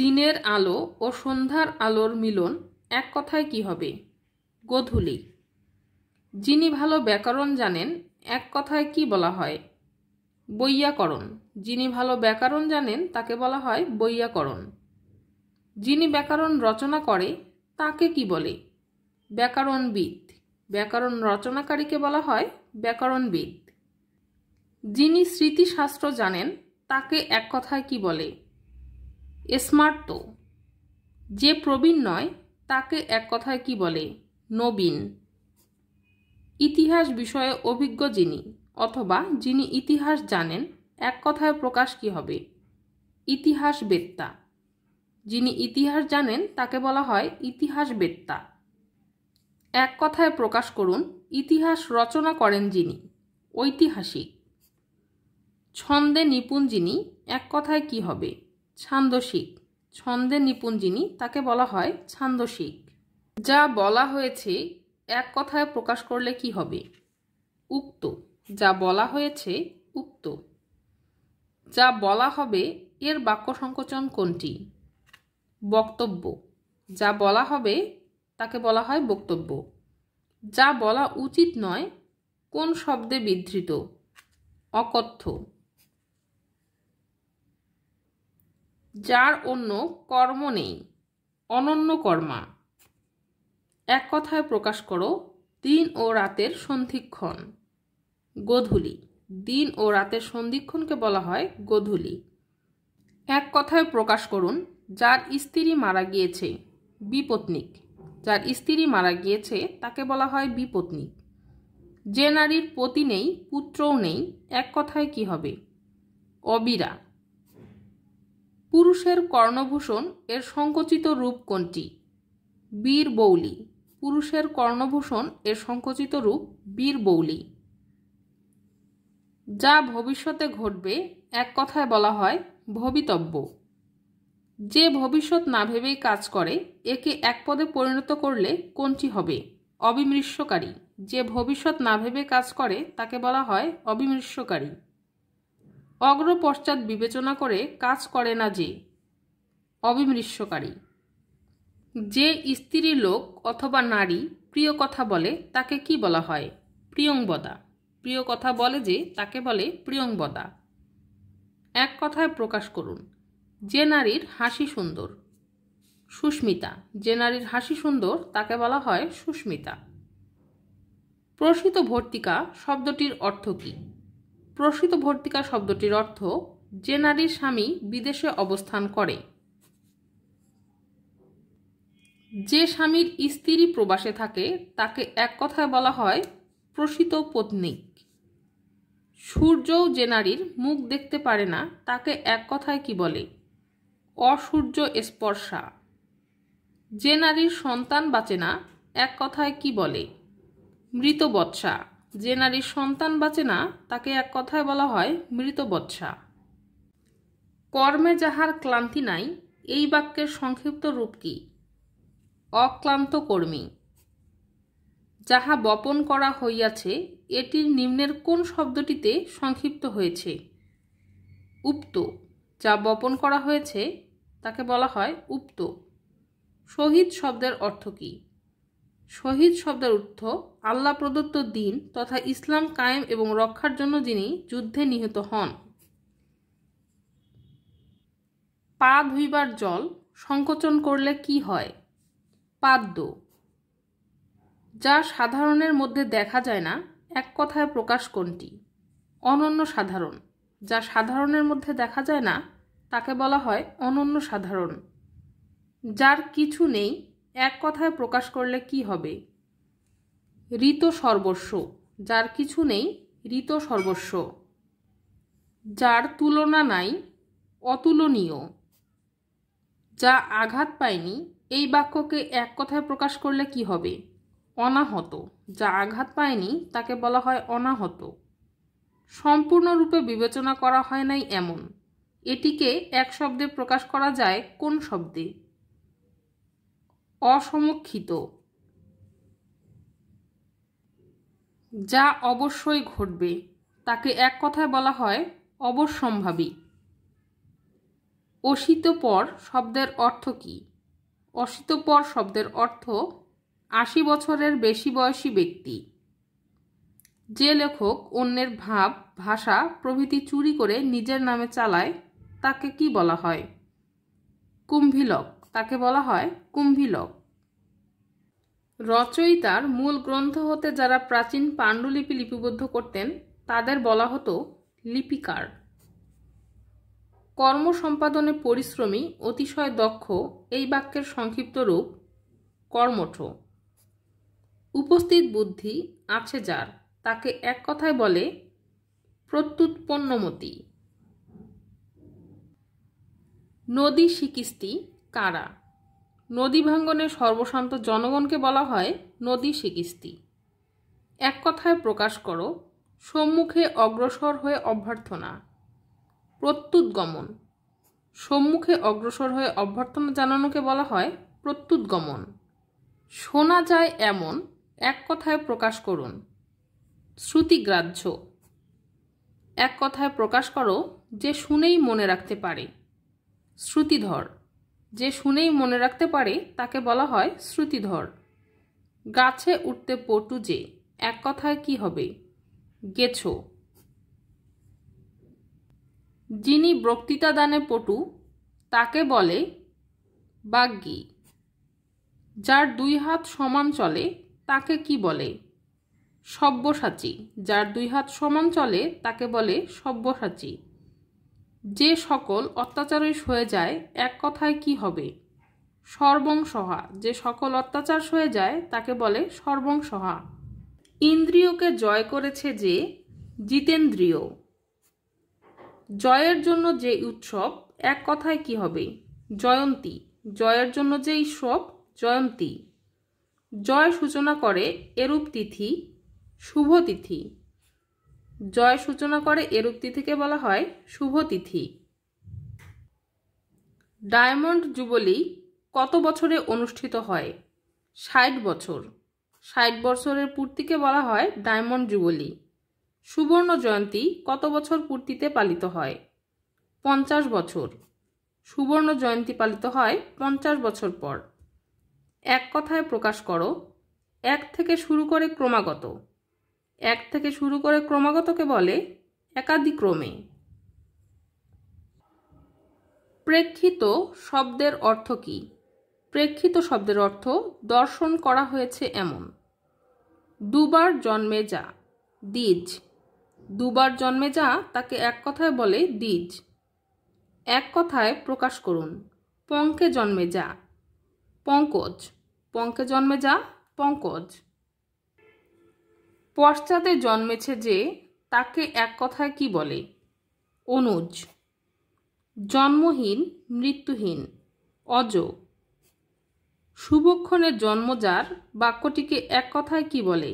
দিনের আলো ও সন্ধ্যার আলোর মিলন এক কথায় কি হবে গোধূলি যিনি ভালো ব্যাকরণ জানেন এক কথায় কি বলা হয় বৈয়াকরণ যিনি ভালো ব্যাকরণ জানেন তাকে বলা হয় বৈয়াকরণ যিনি ব্যাকরণ রচনা করে তাকে কি বলে ব্যাকরণবিদ ব্যাকরণ রচনাকারীকে বলা হয় ব্যাকরণবিদ যিনি স্মৃতিশাস্ত্র জানেন তাকে এক কথায় কি বলে স্মার্ট তো যে প্রবীণ নয় তাকে এক কথায় কি বলে নবীন ইতিহাস বিষয়ে অভিজ্ঞ যিনি অথবা যিনি ইতিহাস জানেন এক কথায় প্রকাশ কি হবে ইতিহাস বেত্তা যিনি ইতিহাস জানেন তাকে বলা হয় ইতিহাস বেত্তা এক কথায় প্রকাশ করুন ইতিহাস রচনা করেন যিনি ঐতিহাসিক ছন্দে নিপুণ যিনি এক কথায় কি হবে ছান্দসিক ছন্দে নিপুণ যিনি তাকে বলা হয় ছান্দসিক যা বলা হয়েছে এক কথায় প্রকাশ করলে কি হবে উক্ত যা বলা হয়েছে উক্ত যা বলা হবে এর বাক্য সংকোচন কোনটি বক্তব্য যা বলা হবে তাকে বলা হয় বক্তব্য যা বলা উচিত নয় কোন শব্দে বিধৃত অকথ্য যার অন্য কর্ম নেই অনন্য কর্মা এক কথায় প্রকাশ করো দিন ও রাতের সন্ধিক্ষণ গোধূলি দিন ও রাতের সন্ধিক্ষণকে বলা হয় গোধূলি এক কথায় প্রকাশ করুন যার স্ত্রী মারা গিয়েছে বিপত্নিক যার স্ত্রী মারা গিয়েছে তাকে বলা হয় বিপত্নিক যে নারীর পতি নেই পুত্রও নেই এক কথায় কি হবে অবিরা পুরুষের কর্ণভূষণ এর সংকোচিত রূপ কোনটি বীরবৌলি পুরুষের কর্ণভূষণ এর সংকোচিত রূপ বীরবৌলি যা ভবিষ্যতে ঘটবে এক কথায় বলা হয় ভবিতব্য যে ভবিষ্যৎ না ভেবেই কাজ করে একে এক পদে পরিণত করলে কোনটি হবে অবিমৃষ্যকারী যে ভবিষ্যৎ না ভেবে কাজ করে তাকে বলা হয় অবিমৃষ্যকারী অগ্রপশ্চাৎ বিবেচনা করে কাজ করে না যে অবিমৃষ্যকারী যে স্ত্রী লোক অথবা নারী প্রিয় কথা বলে তাকে কি বলা হয় প্রিয়ংবদা প্রিয় কথা বলে যে তাকে বলে প্রিয়ংবদা এক কথায় প্রকাশ করুন যে নারীর হাসি সুন্দর সুস্মিতা যে নারীর হাসি সুন্দর তাকে বলা হয় সুস্মিতা প্রসিত ভর্তিকা শব্দটির অর্থ কী প্রসিত ভর্তিকা শব্দটির অর্থ যে নারীর স্বামী বিদেশে অবস্থান করে যে স্বামীর স্ত্রী প্রবাসে থাকে তাকে এক কথায় বলা হয় প্রসিত পত্নী সূর্যও যে নারীর মুখ দেখতে পারে না তাকে এক কথায় কি বলে অসূর্য স্পর্শা যে নারীর সন্তান বাঁচে না এক কথায় কি বলে মৃত বৎসা যে নারীর সন্তান বাঁচে না তাকে এক কথায় বলা হয় মৃত বৎসা কর্মে যাহার ক্লান্তি নাই এই বাক্যের সংক্ষিপ্ত রূপ কি অক্লান্ত কর্মী যাহা বপন করা হইয়াছে এটির নিম্নের কোন শব্দটিতে সংক্ষিপ্ত হয়েছে উপ্ত যা বপন করা হয়েছে তাকে বলা হয় উপ্ত শহীদ শব্দের অর্থ কী শহীদ শব্দের অর্থ আল্লাহ প্রদত্ত দিন তথা ইসলাম কায়েম এবং রক্ষার জন্য যিনি যুদ্ধে নিহত হন পা ধুইবার জল সংকোচন করলে কি হয় পাদ্য যা সাধারণের মধ্যে দেখা যায় না এক কথায় প্রকাশ কোনটি অনন্য সাধারণ যা সাধারণের মধ্যে দেখা যায় না তাকে বলা হয় অনন্য সাধারণ যার কিছু নেই এক কথায় প্রকাশ করলে কি হবে ঋত সর্বস্ব যার কিছু নেই ঋত সর্বস্ব যার তুলনা নাই অতুলনীয় যা আঘাত পায়নি এই বাক্যকে এক কথায় প্রকাশ করলে কি হবে অনাহত যা আঘাত পায়নি তাকে বলা হয় অনাহত সম্পূর্ণরূপে বিবেচনা করা হয় নাই এমন এটিকে এক শব্দে প্রকাশ করা যায় কোন শব্দে অসমক্ষিত যা অবশ্যই ঘটবে তাকে এক কথায় বলা হয় অবশ্যম্ভাবী অশীতপর শব্দের অর্থ কি অশীতপর শব্দের অর্থ আশি বছরের বেশি বয়সী ব্যক্তি যে লেখক অন্যের ভাব ভাষা প্রভৃতি চুরি করে নিজের নামে চালায় তাকে কি বলা হয় কুম্ভিলক তাকে বলা হয় কুম্ভীলক রচয়িতার মূল গ্রন্থ হতে যারা প্রাচীন পাণ্ডুলিপি লিপিবদ্ধ করতেন তাদের বলা হতো লিপিকার কর্ম সম্পাদনে পরিশ্রমী অতিশয় দক্ষ এই বাক্যের সংক্ষিপ্ত রূপ কর্মঠ উপস্থিত বুদ্ধি আছে যার তাকে এক কথায় বলে প্রত্যুৎপন্নমতি নদী শিকিস্তি কারা নদী ভাঙ্গনে সর্বশান্ত জনগণকে বলা হয় নদী শিকিস্তি এক কথায় প্রকাশ করো সম্মুখে অগ্রসর হয়ে অভ্যর্থনা প্রত্যুৎগমন সম্মুখে অগ্রসর হয়ে অভ্যর্থনা জানানোকে বলা হয় প্রত্যুৎগমন শোনা যায় এমন এক কথায় প্রকাশ করুন শ্রুতিগ্রাহ্য এক কথায় প্রকাশ করো যে শুনেই মনে রাখতে পারে শ্রুতিধর যে শুনেই মনে রাখতে পারে তাকে বলা হয় শ্রুতিধর গাছে উঠতে পটু যে এক কথায় কি হবে গেছো যিনি বক্তৃতা দানে পটু তাকে বলে বাগ্যি যার দুই হাত সমান চলে তাকে কি বলে সব্যসাচী যার দুই হাত সমান চলে তাকে বলে সব্যসাচী যে সকল অত্যাচারই সয়ে যায় এক কথায় কি হবে সর্বংসহা যে সকল অত্যাচার সয়ে যায় তাকে বলে সর্বংসহা ইন্দ্রিয়কে জয় করেছে যে জিতেন্দ্রিয় জয়ের জন্য যে উৎসব এক কথায় কি হবে জয়ন্তী জয়ের জন্য যে উৎসব জয়ন্তী জয় সূচনা করে এরূপ তিথি শুভ তিথি জয় সূচনা করে এরূপ তিথিকে বলা হয় শুভ তিথি ডায়মন্ড জুবলি কত বছরে অনুষ্ঠিত হয় ষাট বছর ষাট বছরের পূর্তিকে বলা হয় ডায়মন্ড জুবলি সুবর্ণ জয়ন্তী কত বছর পূর্তিতে পালিত হয় পঞ্চাশ বছর সুবর্ণ জয়ন্তী পালিত হয় পঞ্চাশ বছর পর এক কথায় প্রকাশ করো এক থেকে শুরু করে ক্রমাগত এক থেকে শুরু করে ক্রমাগতকে বলে একাদিক্রমে প্রেক্ষিত শব্দের অর্থ কি প্রেক্ষিত শব্দের অর্থ দর্শন করা হয়েছে এমন দুবার জন্মে যা দ্বিজ দুবার জন্মে যা তাকে এক কথায় বলে দ্বিজ এক কথায় প্রকাশ করুন পঙ্কে জন্মে যা পঙ্কজ পঙ্কে জন্মে যা পঙ্কজ পশ্চাতে জন্মেছে যে তাকে এক কথায় কি বলে অনুজ জন্মহীন মৃত্যুহীন অজ শুভক্ষণের জন্মজার বাক্যটিকে এক কথায় কি বলে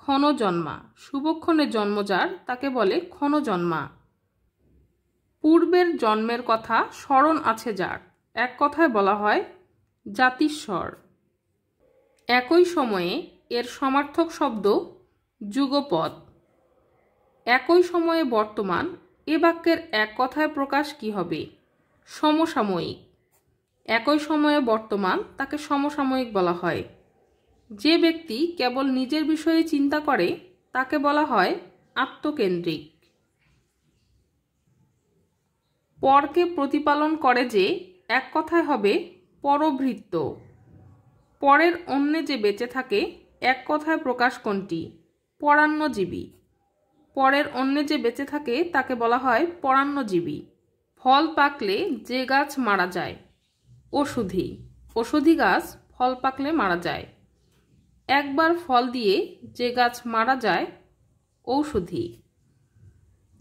ক্ষণজন্মা শুভক্ষণের জন্মজার তাকে বলে ক্ষণজন্মা পূর্বের জন্মের কথা স্মরণ আছে যার এক কথায় বলা হয় জাতিস্বর একই সময়ে এর সমার্থক শব্দ যুগপথ একই সময়ে বর্তমান এ বাক্যের এক কথায় প্রকাশ কি হবে সমসাময়িক একই সময়ে বর্তমান তাকে সমসাময়িক বলা হয় যে ব্যক্তি কেবল নিজের বিষয়ে চিন্তা করে তাকে বলা হয় আত্মকেন্দ্রিক পরকে প্রতিপালন করে যে এক কথায় হবে পরভৃত্ত পরের অন্যে যে বেঁচে থাকে এক কথায় প্রকাশ কোনটি পরান্নজীবী পরের অন্য যে বেঁচে থাকে তাকে বলা হয় পরান্নজীবী ফল পাকলে যে গাছ মারা যায় ওষুধি ওষুধি গাছ ফল পাকলে মারা যায় একবার ফল দিয়ে যে গাছ মারা যায় ঔষধি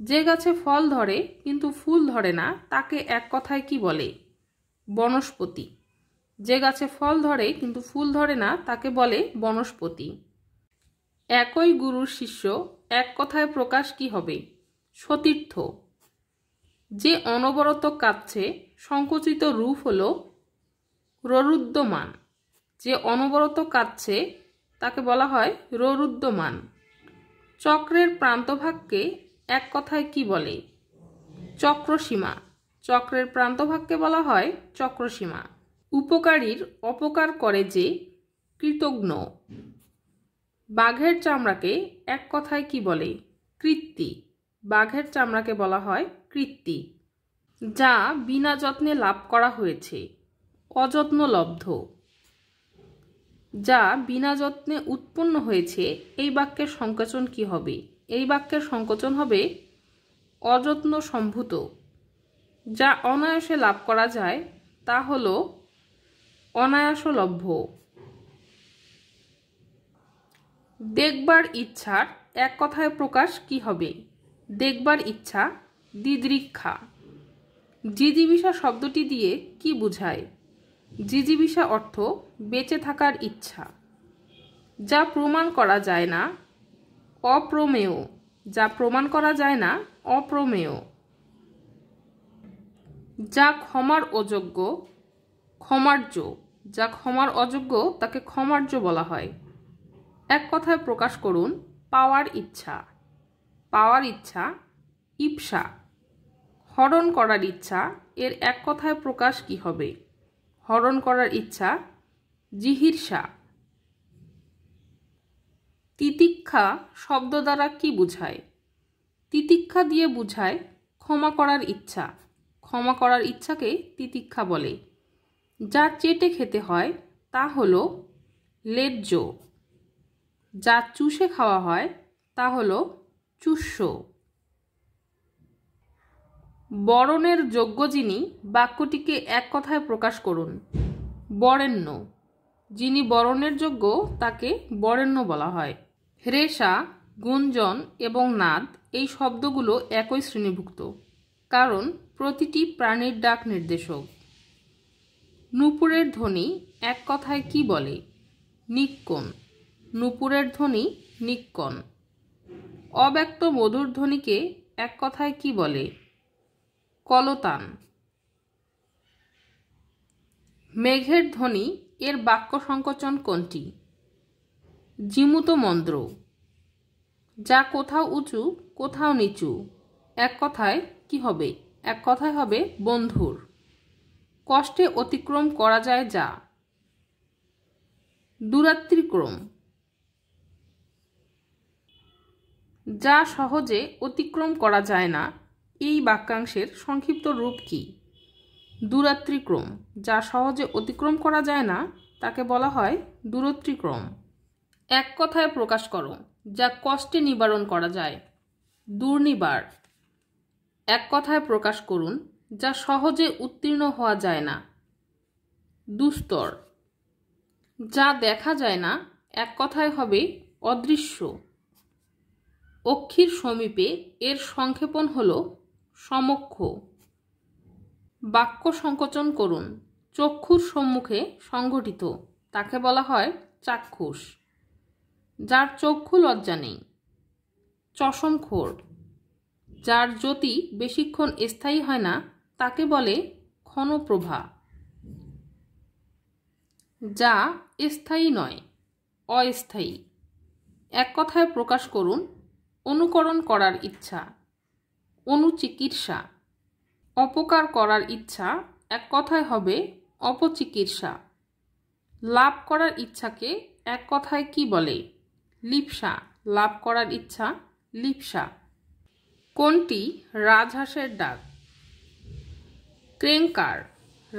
যে গাছে ফল ধরে কিন্তু ফুল ধরে না তাকে এক কথায় কি বলে বনস্পতি যে গাছে ফল ধরে কিন্তু ফুল ধরে না তাকে বলে বনস্পতি একই গুরুর শিষ্য এক কথায় প্রকাশ কি হবে সতীর্থ যে অনবরত কাঁদছে সংকুচিত রূপ হল ররুদ্যমান যে অনবরত কাঁদছে তাকে বলা হয় ররুদ্যমান চক্রের প্রান্তভাগকে এক কথায় কি বলে চক্রসীমা চক্রের প্রান্তভাগকে বলা হয় চক্রসীমা উপকারীর অপকার করে যে কৃতজ্ঞ বাঘের চামড়াকে এক কথায় কি বলে কৃত্তি বাঘের চামড়াকে বলা হয় কৃত্তি যা বিনা যত্নে লাভ করা হয়েছে অযত্নলব্ধ যা বিনা যত্নে উৎপন্ন হয়েছে এই বাক্যের সংকোচন কি হবে এই বাক্যের সংকোচন হবে অযত্ন সম্ভূত যা অনায়াসে লাভ করা যায় তা হল অনায়াসলভ্য দেখবার ইচ্ছার এক কথায় প্রকাশ কি হবে দেখবার ইচ্ছা দিদৃক্ষা জিজিবিষা শব্দটি দিয়ে কি বোঝায় জিজিবিষা অর্থ বেঁচে থাকার ইচ্ছা যা প্রমাণ করা যায় না অপ্রমেয় যা প্রমাণ করা যায় না অপ্রমেয় যা ক্ষমার অযোগ্য ক্ষমার্য যা ক্ষমার অযোগ্য তাকে ক্ষমার্য বলা হয় এক কথায় প্রকাশ করুন পাওয়ার ইচ্ছা পাওয়ার ইচ্ছা ইপসা হরণ করার ইচ্ছা এর এক কথায় প্রকাশ কি হবে হরণ করার ইচ্ছা জিহিরসা তিতিক্ষা শব্দ দ্বারা কি বুঝায় তিতিক্ষা দিয়ে বুঝায় ক্ষমা করার ইচ্ছা ক্ষমা করার ইচ্ছাকে তিতিক্ষা বলে যা চেটে খেতে হয় তা হল লেজ্জো যা চুষে খাওয়া হয় তা হল চুষ্য বরণের যোগ্য যিনি বাক্যটিকে এক কথায় প্রকাশ করুন বরেণ্য যিনি বরণের যোগ্য তাকে বরেণ্য বলা হয় হ্রেষা গুঞ্জন এবং নাদ এই শব্দগুলো একই শ্রেণীভুক্ত কারণ প্রতিটি প্রাণীর ডাক নির্দেশক নূপুরের ধ্বনি এক কথায় কি বলে নিকোণ নুপুরের ধ্বনি নিক্কণ অব্যক্ত মধুর ধ্বনিকে এক কথায় কি বলে কলতান মেঘের ধ্বনি এর বাক্য সংকোচন কোনটি জিমুত মন্দ্র যা কোথাও উঁচু কোথাও নিচু এক কথায় কি হবে এক কথায় হবে বন্ধুর কষ্টে অতিক্রম করা যায় যা দূরাত্রিক্রম যা সহজে অতিক্রম করা যায় না এই বাক্যাংশের সংক্ষিপ্ত রূপ কি দূরাত্রিক্রম যা সহজে অতিক্রম করা যায় না তাকে বলা হয় দূরত্রিক্রম এক কথায় প্রকাশ করো যা কষ্টে নিবারণ করা যায় দুর্নিবার এক কথায় প্রকাশ করুন যা সহজে উত্তীর্ণ হওয়া যায় না দুস্তর যা দেখা যায় না এক কথায় হবে অদৃশ্য অক্ষির সমীপে এর সংক্ষেপণ হল সমক্ষ বাক্য সংকোচন করুন চক্ষুর সম্মুখে সংঘটিত তাকে বলা হয় চাক্ষুষ যার চক্ষু লজ্জা নেই চশমখোর যার জ্যোতি বেশিক্ষণ স্থায়ী হয় না তাকে বলে ক্ষণপ্রভা যা স্থায়ী নয় অস্থায়ী এক কথায় প্রকাশ করুন অনুকরণ করার ইচ্ছা অনুচিকিৎসা অপকার করার ইচ্ছা এক কথায় হবে অপচিকিৎসা লাভ করার ইচ্ছাকে এক কথায় কি বলে লিপসা লাভ করার ইচ্ছা লিপসা কোনটি রাজহাঁসের ডাক ক্রেঙ্কার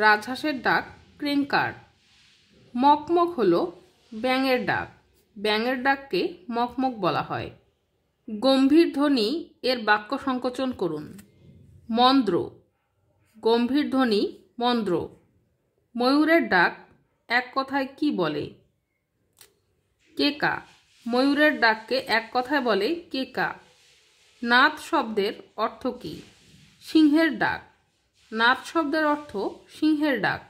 রাজহাঁসের ডাক ক্রেঙ্কার মকমক হলো ব্যাঙের ডাক ব্যাঙের ডাককে মকমক বলা হয় গম্ভীর ধ্বনি এর বাক্য সংকোচন করুন মন্দ্র গম্ভীর ধ্বনি মন্দ্র ময়ূরের ডাক এক কথায় কি বলে কেকা ময়ূরের ডাককে এক কথায় বলে কেকা নাথ শব্দের অর্থ কী সিংহের ডাক নাথ শব্দের অর্থ সিংহের ডাক